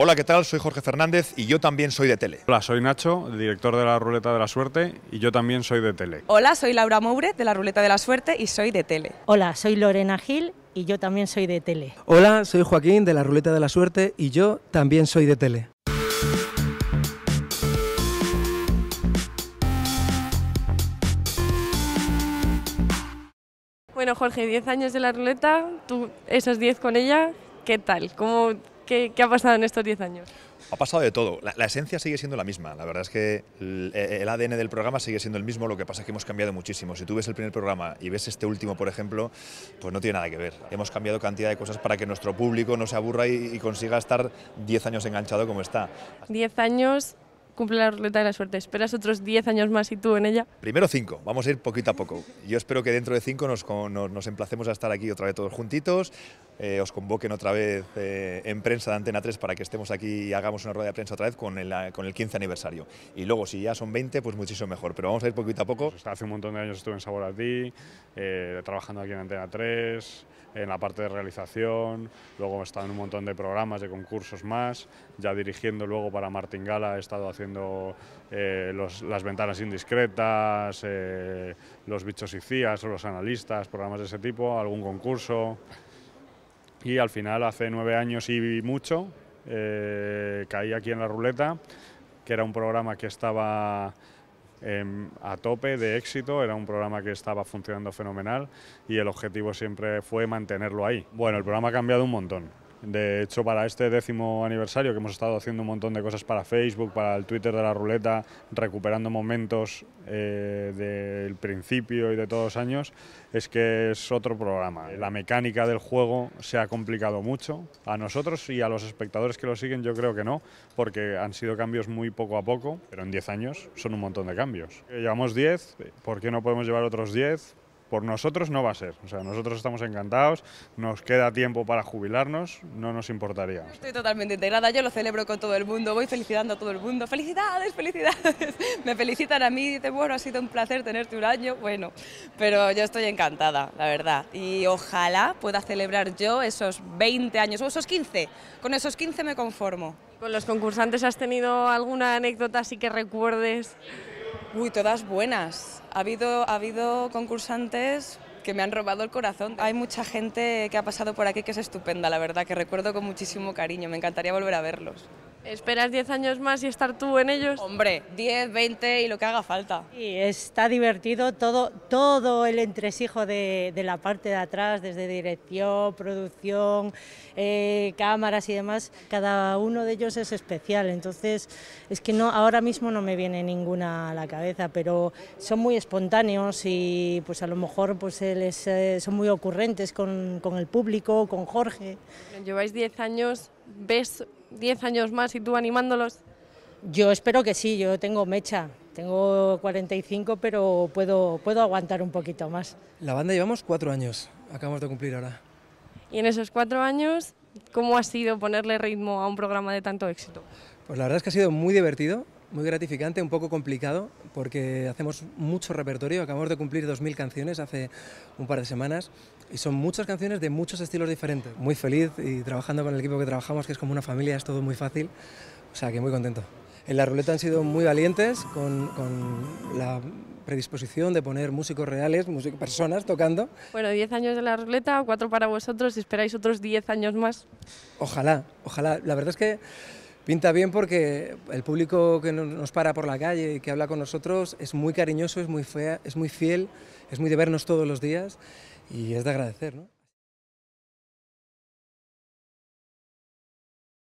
Hola, ¿qué tal? Soy Jorge Fernández y yo también soy de tele. Hola, soy Nacho, director de la Ruleta de la Suerte y yo también soy de tele. Hola, soy Laura Moure de la Ruleta de la Suerte y soy de tele. Hola, soy Lorena Gil y yo también soy de tele. Hola, soy Joaquín de la Ruleta de la Suerte y yo también soy de tele. Bueno, Jorge, 10 años de la ruleta, tú esos 10 con ella, ¿qué tal? ¿Cómo ¿Qué, ha pasado en estos 10 años? Ha pasado de todo. La, esencia sigue siendo la misma. La verdad es que el, e, ADN del programa sigue siendo el mismo, lo que pasa es que hemos cambiado muchísimo. Si tú ves el primer programa y ves este último, por ejemplo, pues no tiene nada que ver. Hemos cambiado cantidad de cosas para que nuestro público no se aburra y, consiga estar 10 años enganchado como está. 10 años cumple la ruleta de la suerte. ¿Esperas otros 10 años más y tú en ella? Primero 5, vamos a ir poquito a poco. Yo espero que dentro de 5 nos, emplacemos a estar aquí otra vez todos juntitos, eh, os convoquen otra vez eh, en prensa de Antena 3 para que estemos aquí y hagamos una rueda de prensa otra vez con el, con 15 aniversario. Y luego, si ya son 20, pues muchísimo mejor, pero vamos a ir poquito a poco. Pues hace un montón de años estuve en Sabor a Ti, eh, trabajando aquí en Antena 3, en la parte de realización, luego he estado en un montón de programas, de concursos más, ya dirigiendo luego para Martín Gala he estado haciendo las ventanas indiscretas, los bichos y cías, los analistas, programas de ese tipo, algún concurso y al final hace nueve años y mucho eh, caí aquí en la ruleta, que era un programa que estaba em, a tope de éxito, era un programa que estaba funcionando fenomenal y el objetivo siempre fue mantenerlo ahí. Bueno, el programa ha cambiado un montón. De hecho, para este décimo aniversario que hemos estado haciendo un montón de cosas para Facebook, para el Twitter de la ruleta, recuperando momentos eh, del principio y de todos los años, es que es otro programa. La mecánica del juego se ha complicado mucho. A nosotros y a los espectadores que lo siguen yo creo que no, porque han sido cambios muy poco a poco, pero en 10 años son un montón de cambios. Eh, llevamos 10, ¿por qué no podemos llevar otros 10? por nosotros no va a ser. O sea, nosotros estamos encantados, nos queda tiempo para jubilarnos, no nos importaría. Estoy totalmente integrada, yo lo celebro con todo el mundo, voy felicitando a todo el mundo. ¡Felicidades, felicidades! Me felicitan a mí, y dicen, bueno, ha sido un placer tenerte un año, bueno, pero yo estoy encantada, la verdad. Y ojalá pueda celebrar yo esos 20 años, o esos 15, con esos 15 me conformo. ¿Con los concursantes has tenido alguna anécdota así que recuerdes? Uy, todas buenas. Ha habido, ha habido concursantes que me han robado el corazón. Hay mucha gente que ha pasado por aquí que es estupenda, la verdad, que recuerdo con muchísimo cariño. Me encantaría volver a verlos. ¿Esperas 10 años más y estar tú en ellos? Hombre, 10, 20 y lo que haga falta. Y está divertido todo, todo el entresijo de, la parte de atrás, desde dirección, producción, eh, cámaras y demás. Cada uno de ellos es especial, entonces es que no, ahora mismo no me viene ninguna a la cabeza, pero son muy espontáneos y pues a lo mejor pues eh, son muy ocurrentes con, con, el público, con Jorge. Lleváis 10 años, ¿ves 10 años más y tú animándolos? Yo espero que sí, yo tengo mecha, tengo 45, pero puedo, puedo aguantar un poquito más. La banda llevamos 4 años, acabamos de cumplir ahora. Y en esos 4 años, ¿cómo ha sido ponerle ritmo a un programa de tanto éxito? Pues la verdad es que ha sido muy divertido, muy gratificante, un poco complicado, porque hacemos mucho repertorio. Acabamos de cumplir 2.000 canciones hace un par de semanas y son muchas canciones de muchos estilos diferentes. Muy feliz y trabajando con el equipo que trabajamos, que es como una familia, es todo muy fácil. O sea que muy contento. En la ruleta han sido muy valientes con, con la predisposición de poner músicos reales, personas tocando. Bueno, 10 años de la ruleta, 4 para vosotros, ¿esperáis otros 10 años más? Ojalá, ojalá. La verdad es que Pinta bien porque el público que nos para por la calle y que habla con nosotros es muy cariñoso, es muy, fea, es muy fiel, es muy de vernos todos los días y es de agradecer.